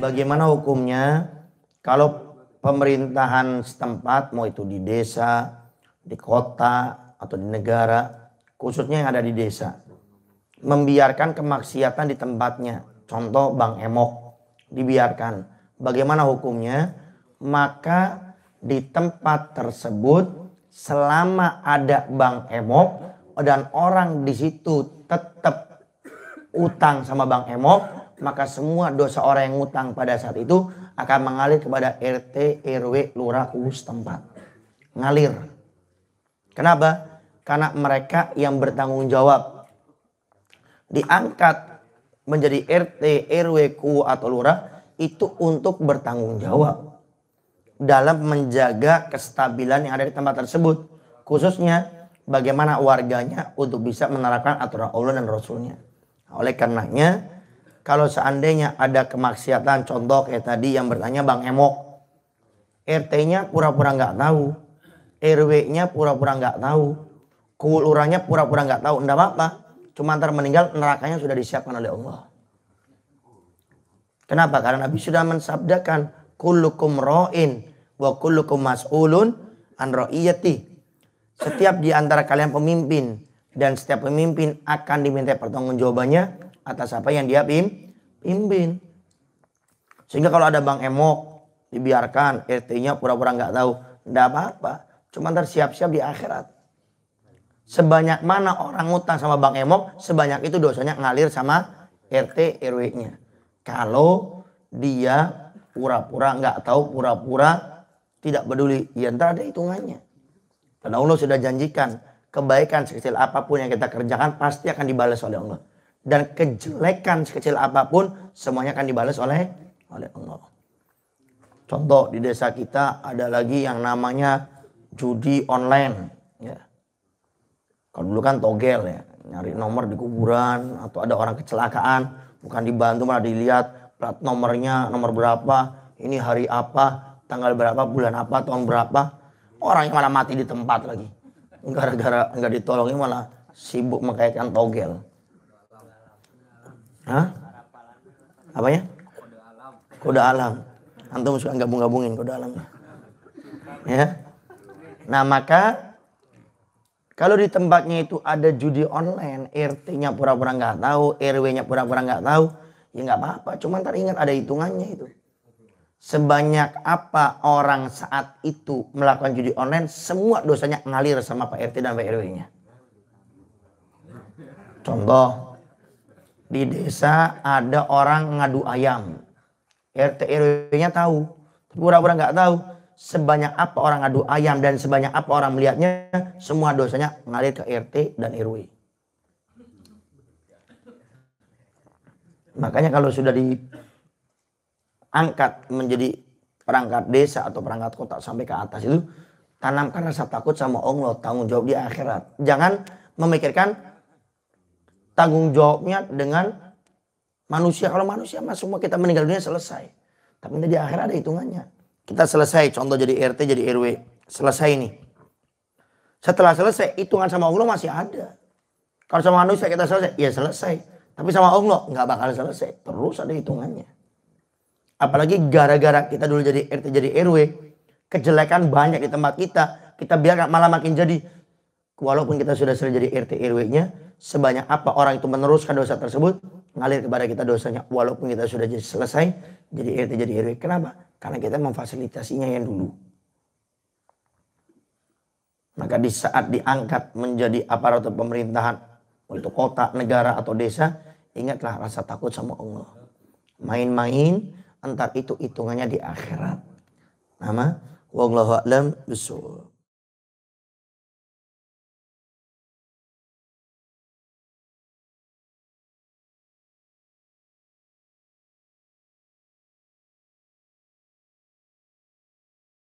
bagaimana hukumnya kalau pemerintahan setempat mau itu di desa, di kota atau di negara, khususnya yang ada di desa, membiarkan kemaksiatan di tempatnya. Contoh Bang Emok dibiarkan. Bagaimana hukumnya? Maka di tempat tersebut selama ada Bang Emok dan orang di situ tetap utang sama Bang Emok, maka semua dosa orang yang ngutang pada saat itu akan mengalir kepada RT, RW, lurah, tempat Ngalir. Kenapa? Karena mereka yang bertanggung jawab diangkat menjadi RT, RW, KU atau lurah itu untuk bertanggung jawab dalam menjaga kestabilan yang ada di tempat tersebut. Khususnya bagaimana warganya untuk bisa menerapkan aturan Allah dan Rasulnya. Oleh karenanya kalau seandainya ada kemaksiatan contoh kayak tadi yang bertanya Bang Emok RT-nya pura-pura nggak tahu RW-nya pura-pura nggak tahu kulurannya pura-pura nggak tahu enggak apa-apa cuma antar meninggal nerakanya sudah disiapkan oleh Allah kenapa karena Nabi sudah mensabdakan kullukum ro'in wa kullukum mas'ulun an ro'iyati setiap di antara kalian pemimpin dan setiap pemimpin akan diminta pertanggungjawabannya atas apa yang dia pimpin. Sehingga kalau ada Bang Emok dibiarkan RT-nya pura-pura nggak tahu, enggak apa-apa. Cuma ntar siap-siap di akhirat. Sebanyak mana orang ngutang sama Bang Emok, sebanyak itu dosanya ngalir sama RT RW-nya. Kalau dia pura-pura nggak tahu, pura-pura tidak peduli, ya ntar ada hitungannya. Karena Allah sudah janjikan, kebaikan sekecil apapun yang kita kerjakan pasti akan dibalas oleh Allah dan kejelekan sekecil apapun semuanya akan dibalas oleh oleh Allah. Contoh di desa kita ada lagi yang namanya judi online. Ya. Kalau dulu kan togel ya, nyari nomor di kuburan atau ada orang kecelakaan, bukan dibantu malah dilihat plat nomornya nomor berapa, ini hari apa, tanggal berapa, bulan apa, tahun berapa. Orang yang malah mati di tempat lagi. Gara-gara nggak -gara, ditolongin malah sibuk mengkayakan togel. Hah? Apa ya? Kode alam. Antum suka gabung-gabungin kode alam. Ya. Nah, maka kalau di tempatnya itu ada judi online, RT-nya pura-pura nggak tahu, RW-nya pura-pura nggak tahu, ya nggak apa-apa. Cuman ingat ada hitungannya itu. Sebanyak apa orang saat itu melakukan judi online, semua dosanya ngalir sama Pak RT dan Pak RW-nya. Contoh, di desa ada orang ngadu ayam. RT RW-nya tahu, tapi pura-pura nggak tahu sebanyak apa orang ngadu ayam dan sebanyak apa orang melihatnya, semua dosanya ngalir ke RT dan RW. Makanya kalau sudah diangkat menjadi perangkat desa atau perangkat kota sampai ke atas itu, tanamkan rasa takut sama Allah, tanggung jawab di akhirat. Jangan memikirkan tanggung jawabnya dengan manusia. Kalau manusia mah semua kita meninggal dunia selesai. Tapi nanti di akhir ada hitungannya. Kita selesai, contoh jadi RT, jadi RW. Selesai ini. Setelah selesai, hitungan sama Allah masih ada. Kalau sama manusia kita selesai, ya selesai. Tapi sama Allah nggak bakal selesai. Terus ada hitungannya. Apalagi gara-gara kita dulu jadi RT, jadi RW. Kejelekan banyak di tempat kita. Kita biarkan malah makin jadi walaupun kita sudah sudah jadi RT RW-nya, sebanyak apa orang itu meneruskan dosa tersebut, ngalir kepada kita dosanya walaupun kita sudah jadi selesai jadi RT jadi RW. Kenapa? Karena kita memfasilitasinya yang dulu. Maka di saat diangkat menjadi aparatur pemerintahan untuk kota, negara atau desa, ingatlah rasa takut sama Allah. Main-main, entar itu hitungannya di akhirat. Nama wallahu a'lam